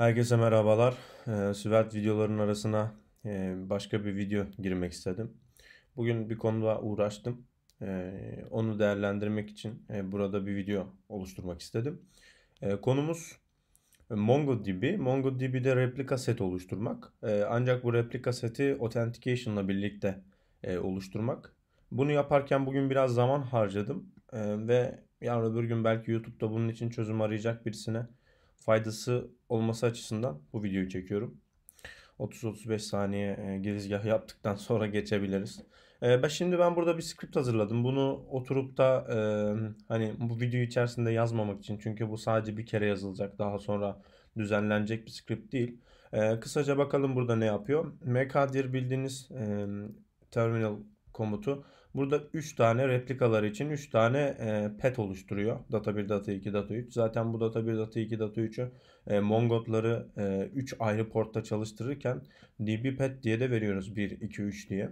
Herkese merhabalar. E, ee, Süvert videoların arasına e, başka bir video girmek istedim. Bugün bir konuda uğraştım. Ee, onu değerlendirmek için e, burada bir video oluşturmak istedim. Ee, konumuz MongoDB. E, MongoDB'de replika set oluşturmak. ancak bu replika seti authentication ile birlikte oluşturmak. Bunu yaparken bugün biraz zaman harcadım. ve yarın öbür gün belki YouTube'da bunun için çözüm arayacak birisine faydası olması açısından bu videoyu çekiyorum. 30-35 saniye e, girizgah yaptıktan sonra geçebiliriz. E, ben şimdi ben burada bir script hazırladım. Bunu oturup da e, hani bu video içerisinde yazmamak için çünkü bu sadece bir kere yazılacak. Daha sonra düzenlenecek bir script değil. kısaca bakalım burada ne yapıyor. mkdir bildiğiniz terminal komutu Burada 3 tane replikalar için 3 tane e, pet oluşturuyor. Data 1, data 2, data 3. Zaten bu data 1, data 2, data 3'ü e, Mongod'ları e, ayrı portta çalıştırırken db pet diye de veriyoruz 1, 2, 3 diye.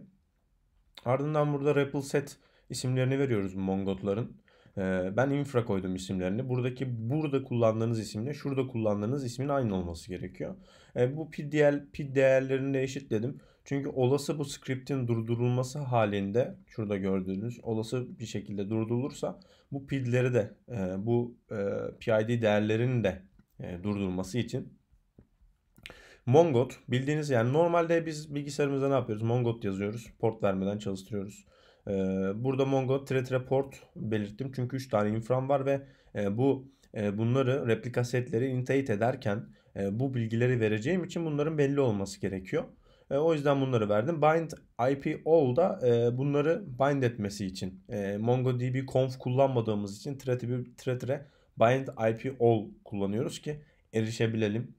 Ardından burada REPL set isimlerini veriyoruz Mongod'ların. E, ben infra koydum isimlerini. Buradaki burada kullandığınız isimle şurada kullandığınız ismin aynı olması gerekiyor. E, bu pid, değer, pid değerlerini de eşitledim. Çünkü olası bu script'in durdurulması halinde şurada gördüğünüz olası bir şekilde durdurulursa bu PID'leri de e, bu e, PID değerlerini de e, durdurması için Mongot bildiğiniz yani normalde biz bilgisayarımızda ne yapıyoruz? Mongot yazıyoruz. Port vermeden çalıştırıyoruz. E, burada Mongot thread port belirttim. Çünkü 3 tane infram var ve e, bu e, bunları replika setleri initate ederken e, bu bilgileri vereceğim için bunların belli olması gerekiyor. E, o yüzden bunları verdim. Bind IP all da e, bunları bind etmesi için. E, MongoDB conf kullanmadığımız için thread'e thread'e bind IP all kullanıyoruz ki erişebilelim.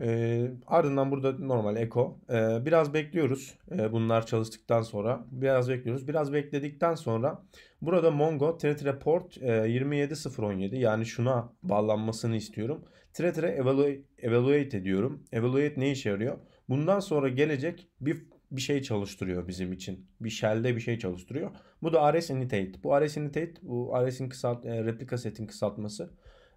E, ardından burada normal echo. E, biraz bekliyoruz. E, bunlar çalıştıktan sonra biraz bekliyoruz. Biraz bekledikten sonra burada Mongo thread report e, 27017 yani şuna bağlanmasını istiyorum. Thread'e evaluate, evaluate ediyorum. Evaluate ne işe yarıyor? bundan sonra gelecek bir bir şey çalıştırıyor bizim için. Bir shell'de bir şey çalıştırıyor. Bu da rs initate. Bu rs initate bu rs'in kısalt e, replika setin kısaltması.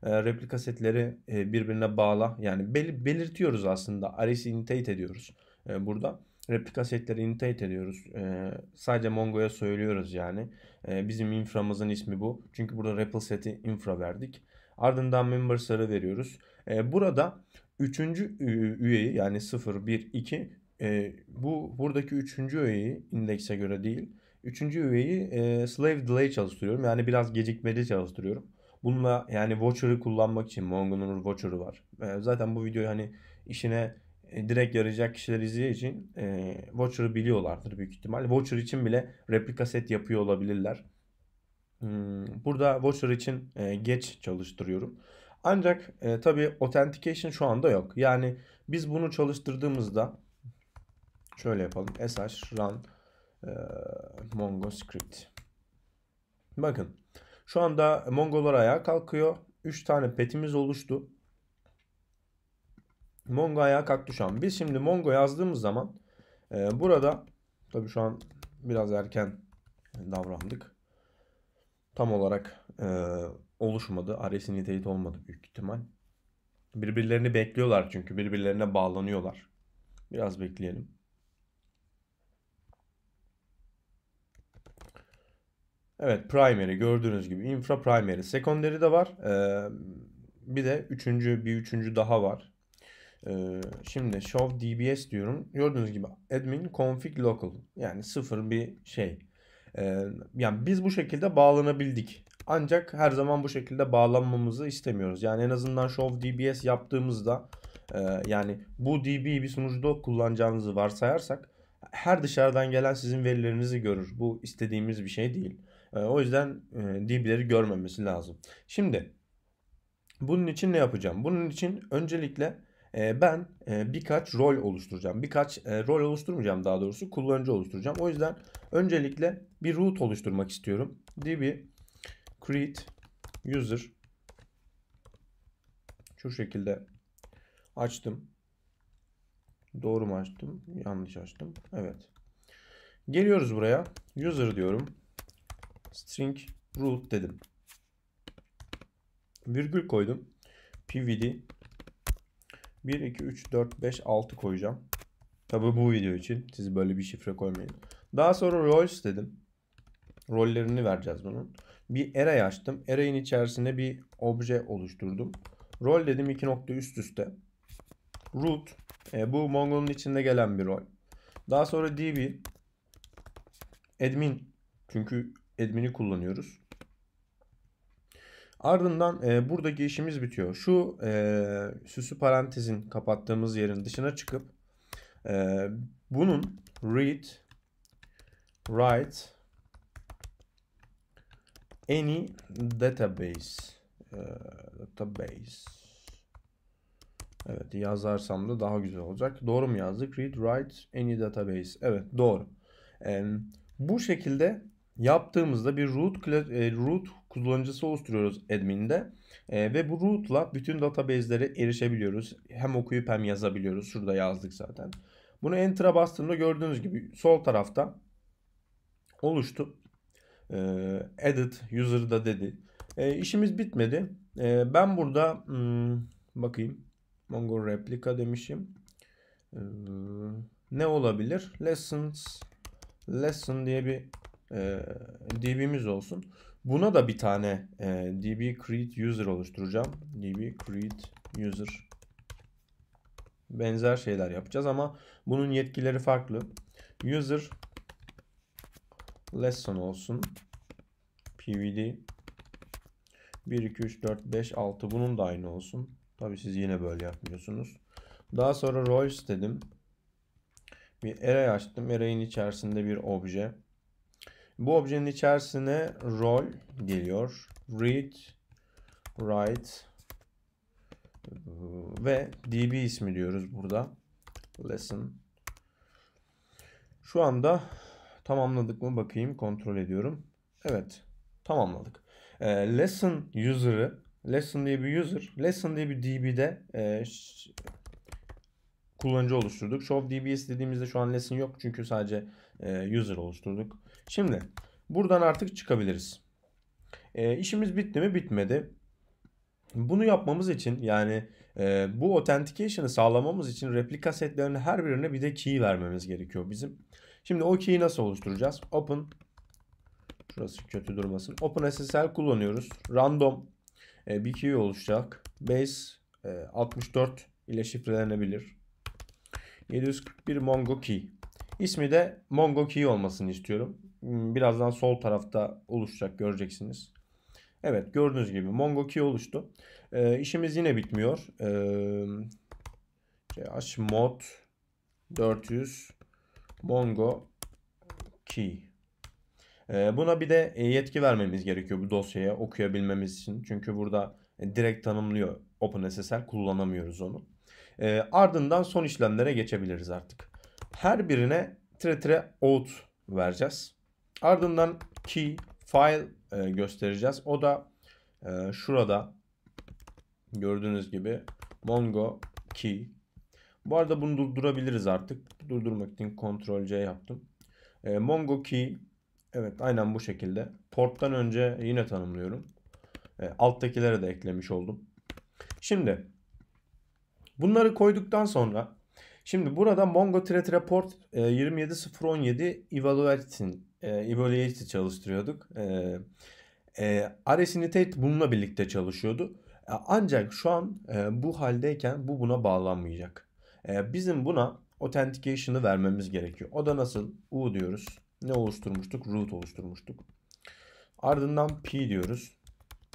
E, replika setleri e, birbirine bağla. Yani bel belirtiyoruz aslında. rs initate ediyoruz e, burada. Replika setleri initate ediyoruz. E, sadece Mongo'ya söylüyoruz yani. bizim inframızın ismi bu. Çünkü burada REPL seti infra verdik. Ardından member veriyoruz. burada Üçüncü üyeyi yani 0, 1, 2 e, bu buradaki üçüncü üyeyi indekse göre değil. Üçüncü üyeyi e, slave delay çalıştırıyorum. Yani biraz gecikmeli çalıştırıyorum. Bununla yani voucher'ı kullanmak için Mongo'nun voucher'ı var. E, zaten bu videoyu hani işine e, direkt yarayacak kişiler izleyeceği için e, voucher'ı biliyorlardır büyük ihtimal. Voucher için bile replika set yapıyor olabilirler. Hmm, burada voucher için e, geç çalıştırıyorum. Ancak e, tabii authentication şu anda yok. Yani biz bunu çalıştırdığımızda şöyle yapalım. sh run e, mongo script. Bakın şu anda mongolar ayağa kalkıyor. 3 tane petimiz oluştu. Mongo ayağa kalktı şu an. Biz şimdi Mongo yazdığımız zaman e, burada tabii şu an biraz erken davrandık. Tam olarak e, oluşmadı. Ares'in teyit olmadı büyük ihtimal. Birbirlerini bekliyorlar çünkü birbirlerine bağlanıyorlar. Biraz bekleyelim. Evet primary gördüğünüz gibi infra primary secondary de var. Ee, bir de üçüncü bir üçüncü daha var. Ee, şimdi show dbs diyorum. Gördüğünüz gibi admin config local yani sıfır bir şey. Ee, yani biz bu şekilde bağlanabildik ancak her zaman bu şekilde bağlanmamızı istemiyoruz. Yani en azından show DBS yaptığımızda e, yani bu DB'yi bir sunucuda kullanacağınızı varsayarsak her dışarıdan gelen sizin verilerinizi görür. Bu istediğimiz bir şey değil. E, o yüzden e, DB'leri görmemesi lazım. Şimdi bunun için ne yapacağım? Bunun için öncelikle ben birkaç rol oluşturacağım. Birkaç rol oluşturmayacağım daha doğrusu kullanıcı oluşturacağım. O yüzden öncelikle bir root oluşturmak istiyorum. DB create user şu şekilde açtım. Doğru mu açtım? Yanlış açtım. Evet. Geliyoruz buraya. User diyorum. String root dedim. Virgül koydum. PVD 1, 2, 3, 4, 5, 6 koyacağım. Tabi bu video için. Siz böyle bir şifre koymayın. Daha sonra roles dedim. Rollerini vereceğiz bunun bir array açtım. Array'in içerisinde bir obje oluşturdum. Rol dedim iki nokta üst üste. Root e, bu Mongo'nun içinde gelen bir rol. Daha sonra db admin çünkü admin'i kullanıyoruz. Ardından e, buradaki işimiz bitiyor. Şu e, süsü parantezin kapattığımız yerin dışına çıkıp e, bunun read write any database e, database Evet yazarsam da daha güzel olacak. Doğru mu yazdık? Read write any database. Evet doğru. E, bu şekilde yaptığımızda bir root e, root kullanıcısı oluşturuyoruz admin'de. E, ve bu root'la bütün database'lere erişebiliyoruz. Hem okuyup hem yazabiliyoruz. Şurada yazdık zaten. Bunu enter'a bastığımda gördüğünüz gibi sol tarafta oluştu. E, ee, edit user da dedi. E, işimiz bitmedi. E, ben burada hmm, bakayım. Mongo replica demişim. E, ne olabilir? Lessons lesson diye bir e, db'miz olsun. Buna da bir tane e, db create user oluşturacağım. db create user benzer şeyler yapacağız ama bunun yetkileri farklı. User lesson olsun. PVD 1, 2, 3, 4, 5, 6 bunun da aynı olsun. Tabi siz yine böyle yapmıyorsunuz. Daha sonra roles dedim. Bir array açtım. Array'in içerisinde bir obje. Bu objenin içerisine rol geliyor. Read, write ve db ismi diyoruz burada. Lesson. Şu anda Tamamladık mı bakayım kontrol ediyorum. Evet tamamladık. E, lesson user'ı lesson diye bir user, lesson diye bir db'de e, kullanıcı oluşturduk. Show dbs dediğimizde şu an lesson yok çünkü sadece e, user oluşturduk. Şimdi buradan artık çıkabiliriz. E, işimiz bitti mi? Bitmedi. Bunu yapmamız için yani e, bu authentication'ı sağlamamız için replika setlerinin her birine bir de key vermemiz gerekiyor bizim. Şimdi o key'i nasıl oluşturacağız? Open Şurası kötü durmasın. Open OpenSSL kullanıyoruz. Random e, bir key oluşacak. Base 64 e, ile şifrelenebilir. 741 Mongo key. İsmi de Mongo key olmasını istiyorum. Hmm, birazdan sol tarafta oluşacak göreceksiniz. Evet gördüğünüz gibi Mongo key oluştu. E, işimiz yine bitmiyor. E, CH mod 400 Mongo key. Ee, buna bir de e, yetki vermemiz gerekiyor bu dosyaya okuyabilmemiz için. Çünkü burada e, direkt tanımlıyor OpenSSL kullanamıyoruz onu. Ee, ardından son işlemlere geçebiliriz artık. Her birine tire tire out vereceğiz. Ardından key file e, göstereceğiz. O da şurada gördüğünüz gibi mongo key bu arada bunu durdurabiliriz artık. Durdurmak için Ctrl C yaptım. E, Mongo key. Evet aynen bu şekilde. Porttan önce yine tanımlıyorum. E, alttakilere de eklemiş oldum. Şimdi bunları koyduktan sonra şimdi burada Mongo Threat Report e, 27017 evaluation e, Evaluating çalıştırıyorduk. E, e, Aresinetate bununla birlikte çalışıyordu. E, ancak şu an e, bu haldeyken bu buna bağlanmayacak. Ee, bizim buna authentication'ı vermemiz gerekiyor. O da nasıl? U diyoruz. Ne oluşturmuştuk? Root oluşturmuştuk. Ardından P diyoruz.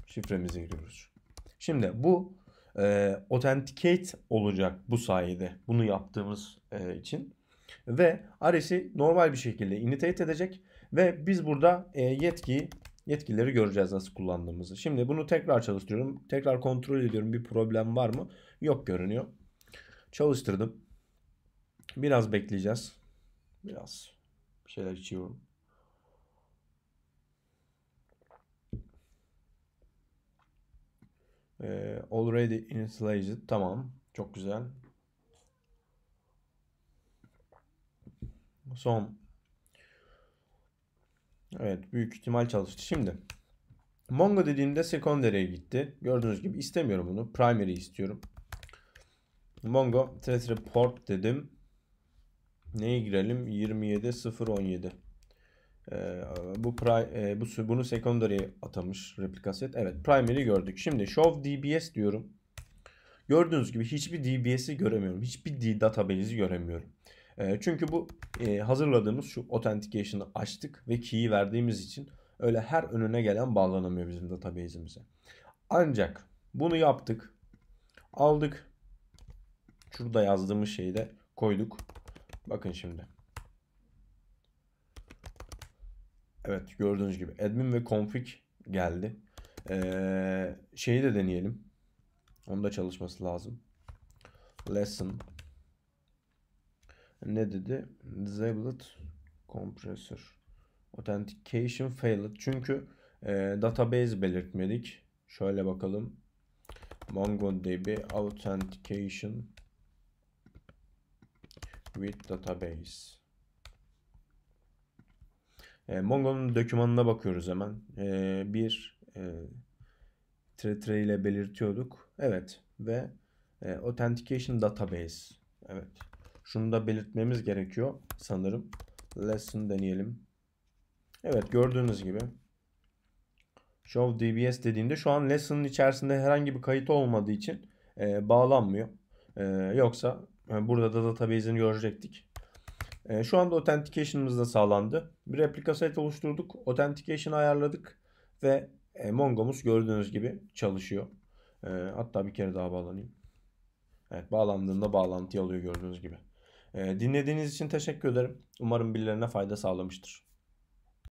Şifremizi giriyoruz. Şimdi bu e, authenticate olacak bu sayede. Bunu yaptığımız e, için. Ve Ares'i normal bir şekilde initiate edecek. Ve biz burada e, yetkiyi yetkileri göreceğiz nasıl kullandığımızı. Şimdi bunu tekrar çalıştırıyorum. Tekrar kontrol ediyorum bir problem var mı? Yok görünüyor. Çalıştırdım. Biraz bekleyeceğiz. Biraz bir şeyler içiyorum. Ee, already initialized. Tamam. Çok güzel. Son. Evet. Büyük ihtimal çalıştı. Şimdi. Mongo dediğimde secondary'e gitti. Gördüğünüz gibi istemiyorum bunu. Primary istiyorum. Mongo test report dedim. Neye girelim? 27017. Ee, bu pri, e, bu bunu secondary'e atamış replikaset. Evet, primary gördük. Şimdi show dbs diyorum. Gördüğünüz gibi hiçbir dbs'i göremiyorum. Hiçbir d database'i göremiyorum. E, çünkü bu e, hazırladığımız şu authentication'ı açtık ve key'i verdiğimiz için öyle her önüne gelen bağlanamıyor bizim database'imize. Ancak bunu yaptık. Aldık Şurada yazdığımız şeyi de koyduk. Bakın şimdi. Evet gördüğünüz gibi admin ve config geldi. Ee, şeyi de deneyelim. Onda çalışması lazım. Lesson. Ne dedi? Disabled compressor. Authentication failed. Çünkü e, database belirtmedik. Şöyle bakalım. MongoDB authentication with database. E, Mongo'nun dokümanına bakıyoruz hemen. E, bir e, tre tre ile belirtiyorduk. Evet ve e, authentication database. Evet. Şunu da belirtmemiz gerekiyor sanırım. Lesson deneyelim. Evet gördüğünüz gibi Show DBS dediğimde şu an lesson'ın içerisinde herhangi bir kayıt olmadığı için e, bağlanmıyor. E, yoksa e, burada da database'ini görecektik. E, şu anda authentication'ımız da sağlandı. Bir replika site oluşturduk. Authentication'ı ayarladık. Ve e, Mongo'muz gördüğünüz gibi çalışıyor. Hatta bir kere daha bağlanayım. Evet bağlandığında bağlantıyı alıyor gördüğünüz gibi. Dinlediğiniz için teşekkür ederim. Umarım birilerine fayda sağlamıştır.